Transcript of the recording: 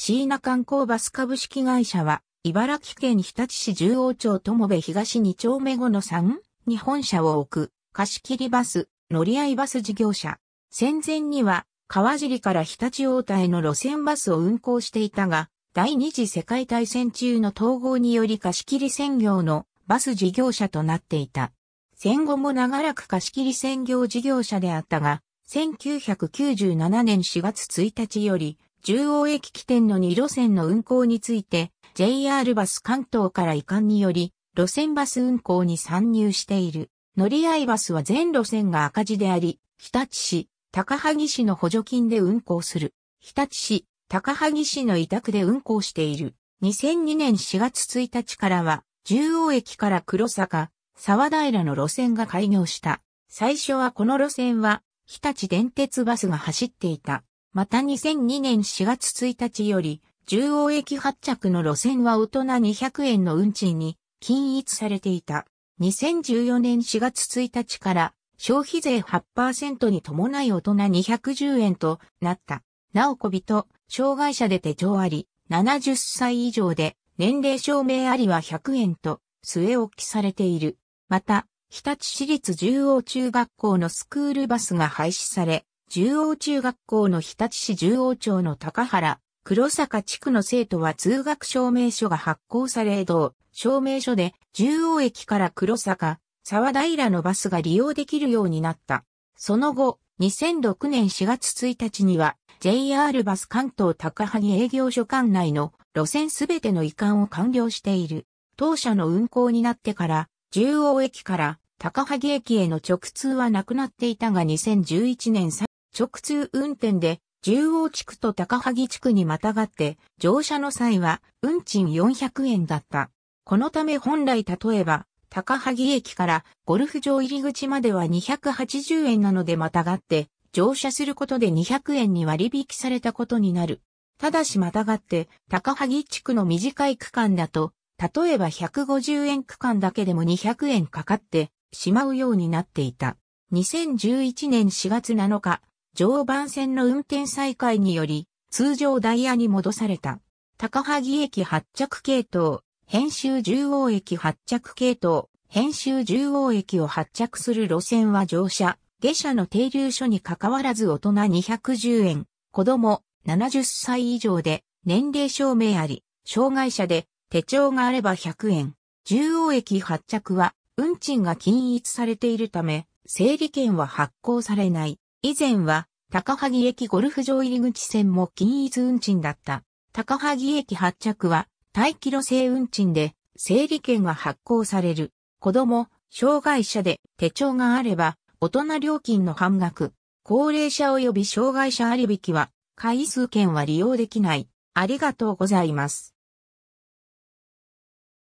椎名観光バス株式会社は、茨城県日立市中央町友部東2丁目後の3日本社を置く、貸切バス、乗り合いバス事業者。戦前には、川尻から日立大田への路線バスを運行していたが、第二次世界大戦中の統合により貸切専業のバス事業者となっていた。戦後も長らく貸切専業事業者であったが、1997年4月1日より中央駅起点の2路線の運行について、JR バス関東から移管により、路線バス運行に参入している。乗り合いバスは全路線が赤字であり、日立市、高萩市の補助金で運行する。日立市、高萩市の委託で運行している。2002年4月1日からは、中央駅から黒坂、沢平の路線が開業した。最初はこの路線は、日立電鉄バスが走っていた。また2002年4月1日より、中央駅発着の路線は大人200円の運賃に均一されていた。2014年4月1日から消費税8%に伴い大人210円となった。なおこびと、障害者で手帳あり、70歳以上で年齢証明ありは100円と据え置きされている。また、日立市立中央中学校のスクールバスが廃止され、中央中学校の日立市中央町の高原、黒坂地区の生徒は通学証明書が発行され同証明書で中央駅から黒坂、沢平のバスが利用できるようになった。その後、2006年4月1日には JR バス関東高萩営業所管内の路線すべての移管を完了している。当社の運行になってから、中央駅から高萩駅への直通はなくなっていたが2011年3直通運転で、中央地区と高萩地区にまたがって、乗車の際は、運賃400円だった。このため本来例えば、高萩駅からゴルフ場入り口までは280円なのでまたがって、乗車することで200円に割引されたことになる。ただしまたがって、高萩地区の短い区間だと、例えば150円区間だけでも200円かかってしまうようになっていた。2011年4月7日、常磐線の運転再開により、通常ダイヤに戻された。高萩駅発着系統、編集中央駅発着系統、編集中央駅を発着する路線は乗車、下車の停留所に関わらず大人210円、子供70歳以上で年齢証明あり、障害者で手帳があれば100円。中央駅発着は運賃が均一されているため、整理券は発行されない。以前は、高萩駅ゴルフ場入口線も均一運賃だった。高萩駅発着は、待機路制運賃で、整理券が発行される。子供、障害者で手帳があれば、大人料金の半額、高齢者及び障害者割引は、回数券は利用できない。ありがとうございます。